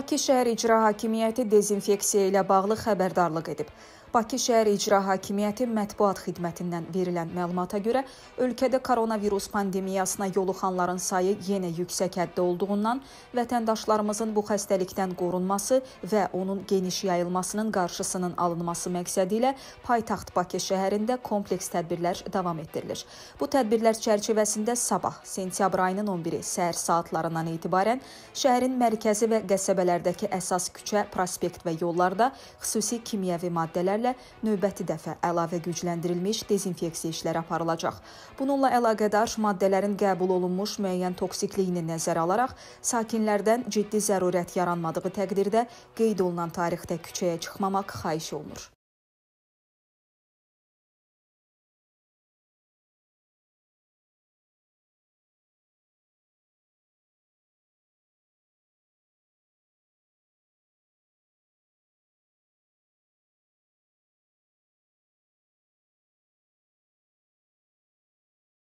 Bakı Şəhər İcra Hakimiyyəti dezinfeksiya ilə bağlı xəbərdarlıq edib. Bakı Şəhər İcra Hakimiyyəti mətbuat xidmətindən verilən məlumata görə ölkədə koronavirus pandemiyasına yoluxanların sayı yenə yüksək həddə olduğundan vətəndaşlarımızın bu xəstəlikdən qorunması və onun geniş yayılmasının qarşısının alınması məqsədi ilə paytaxt Bakı şəhərində kompleks tədbirlər davam etdirilir. Bu tədbirlər çərçivəsində sabah, sentyabr ayının 11-i səhər saatlarından etibarən şəhərin mərkəzi və qəsəbələrdəki əsas küçə, prospekt və yollarda xüsusi kimyəvi maddələr əsirlərlə növbəti dəfə əlavə gücləndirilmiş dezinfeksiya işləri aparılacaq. Bununla əlaqədar maddələrin qəbul olunmuş müəyyən toksikliyini nəzərə alaraq sakinlərdən ciddi zərurət yaranmadığı təqdirdə qeyd olunan tarixdə küçəyə çıxmamaq xahiş olunur.